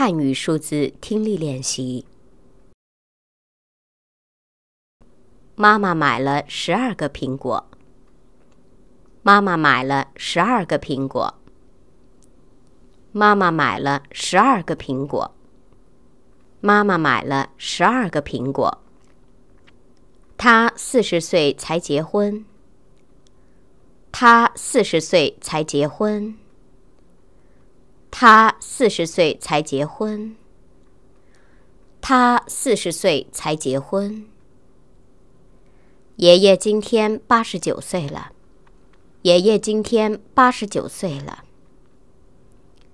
汉语数字听力练习。妈妈买了十二个苹果。妈妈买了十二个苹果。妈妈买了十二个苹果。妈妈买了十二个苹果。他四十岁才结婚。他四十岁才结婚。他四十岁才结婚。他四十岁才结婚。爷爷今天八十九岁了。爷爷今天八十九岁了。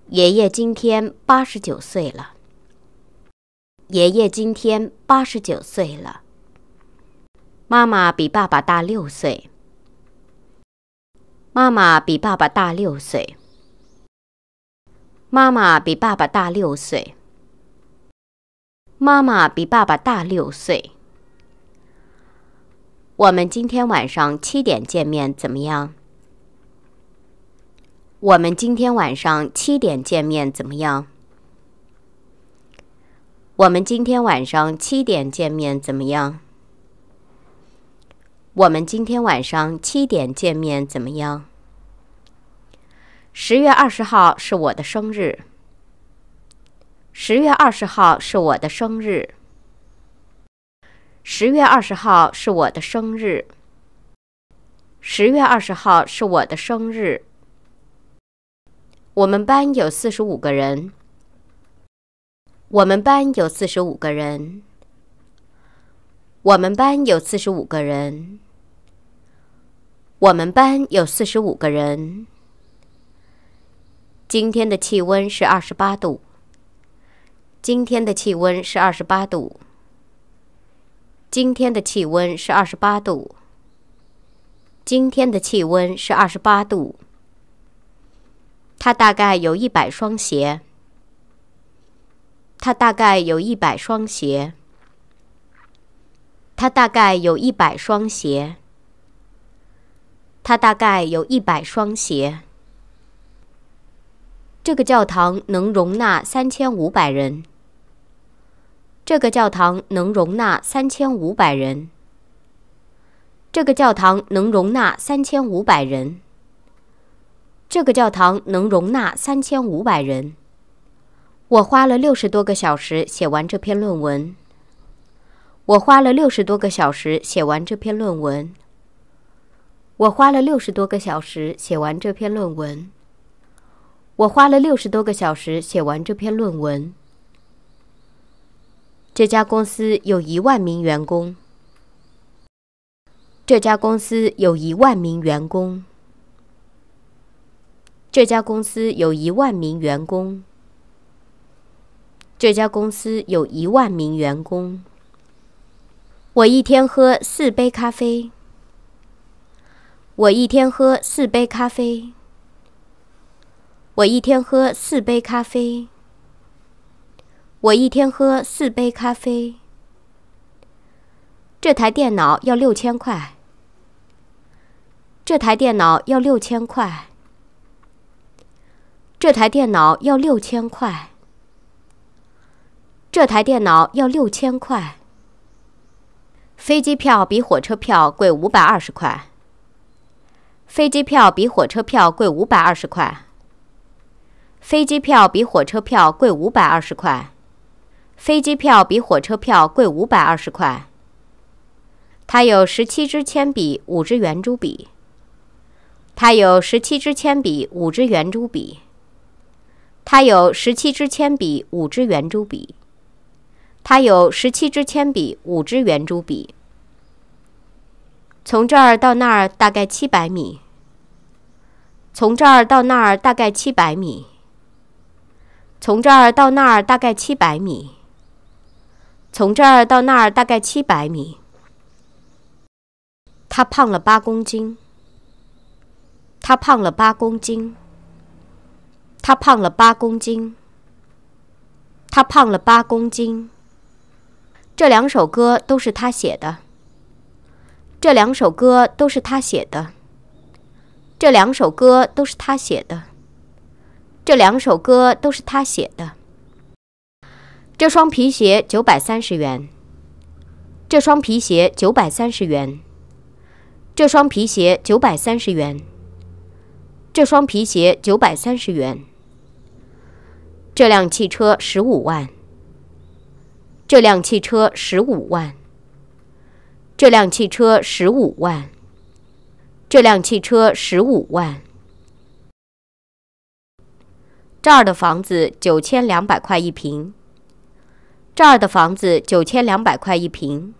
爷爷今天八十九岁了。爷爷今天八十九岁了。妈妈比爸爸大六岁。妈妈比爸爸大六岁。妈妈比爸爸大六岁。妈妈比爸爸大六岁。我们今天晚上七点见面怎么样？我们今天晚上七点见面怎么样？我们今天晚上七点见面怎么样？我们今天晚上七点见面怎么样？十月二十号是我的生日。十月二十号是我的生日。十月二十号是我的生日。十月二十号是我的生日。我们班有四十五个人。我们班有四十五个人。我们班有四十五个人。我们班有四十五个人。今天的气温是二十八度。今天的气温是二十八度。今天的气温是二十八度。今天的气温是二十八度。他大概有一百双鞋。他大概有一百双鞋。他大概有一百双鞋。他大概有一百双鞋。这个教堂能容纳三千五百人。这个教堂能容纳三千五百人。这个教堂能容纳三千五百人。这个教堂能容纳三千五百人。我花了六十多个小时写完这篇论文。我花了六十多个小时写完这篇论文。我花了六十多个小时写完这篇论文。我花了六十多个小时写完这篇论文。这家公司有一万名员工。这家公司有一万名员工。这家公司有一万名员工。这家公司有一万名员工。我一天喝四杯咖啡。我一天喝四杯咖啡。我一天喝四杯咖啡。我一天喝四杯咖啡。这台电脑要六千块。这台电脑要六千块。这台电脑要六千块。这台电脑要六千块。飞机票比火车票贵五百二十块。飞机票比火车票贵五百二十块。飞机票比火车票贵五百二十块。飞机票比火车票贵五百二十块。它有十七支铅笔，五支圆珠笔。它有十七支铅笔，五支圆珠笔。它有十七支铅笔，五支圆珠笔。它有十七支铅笔，五支圆珠笔。从这儿到那儿大概七百米。从这儿到那儿大概七百米。从这儿到那儿大概七百米。从这儿到那儿大概七百米。他胖了八公斤。他胖了八公斤。他胖了八公斤。他胖了八公斤。这两首歌都是他写的。这两首歌都是他写的。这两首歌都是他写的。这两首歌都是他写的。这双皮鞋九百三十元。这双皮鞋九百三十元。这双皮鞋九百三十元。这双皮鞋九百三十元。这辆汽车十五万。这辆汽车十五万。这辆汽车十五万。这辆汽车十五万。这儿的房子九千两百块一平。这儿的房子九千两百块一平。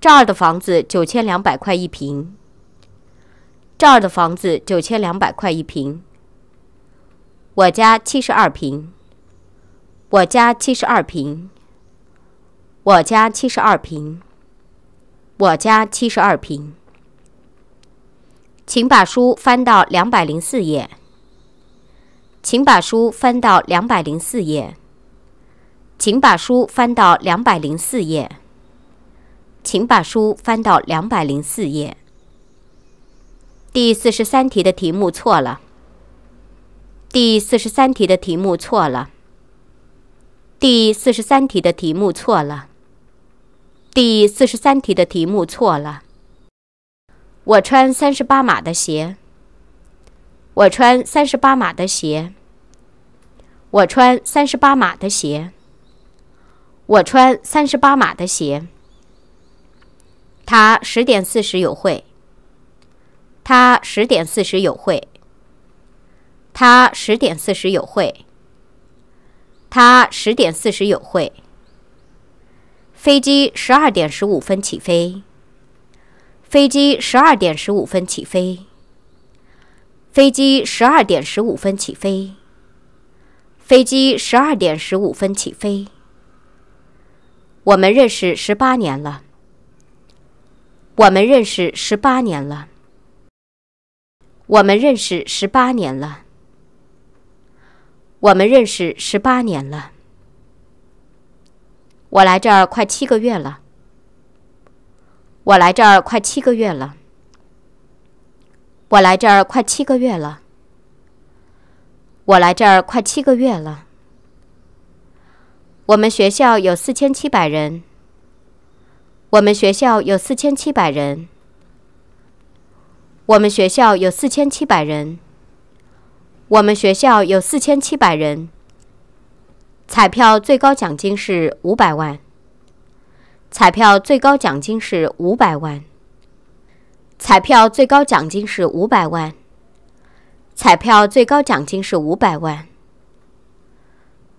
这儿的房子九千两百块一平。这儿的房子九千两百块一平。我家七十二平。我家七十二平。我家七十二平。我家七十二平。请把书翻到两百零四页。请把书翻到两百零四页。请把书翻到两百零四页。请把书翻到两百零四页。第四十三题的题目错了。第四十三题的题目错了。第四十三题的题目错了。第四十三题的题目错了。我穿三十八码的鞋。我穿三十八码的鞋。我穿三十八码的鞋。我穿三十八码的鞋。他十点四十有会。他十点四十有会。他十点四十有会。他十点四十有会。飞机十二点十五分起飞。飞机十二点十五分起飞。飞机十二点十五分起飞。飞机十二点十五分起飞。我们认识十八年了。我们认识十八年了。我们认识十八年了。我们认识十八年了。我来这儿快七个月了。我来这儿快七个月了。我来这儿快七个月了。我来这儿快七个月了。我们学校有四千七百人。我们学校有四千七百人。我们学校有四千七百人。我们学校有四千七百人。彩票最高奖金是五百万。彩票最高奖金是五百万。彩票最高奖金是五百万。彩票最高奖金是五百万。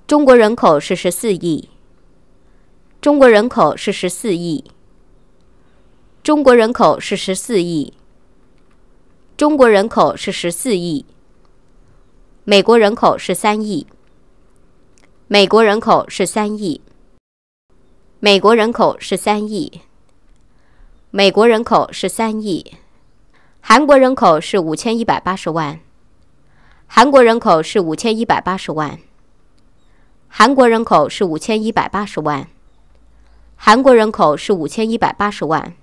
中国人口是十四亿。中国人口是十四亿。中国人口是十四亿。中国人口是十四亿。美国人口是三亿。美国人口是三亿。美国人口是三亿。美国人口是三亿，韩国人口是五千一百八十万，韩国人口是五千一百八十万，韩国人口是五千一百八十万，韩国人口是五千一百八十万。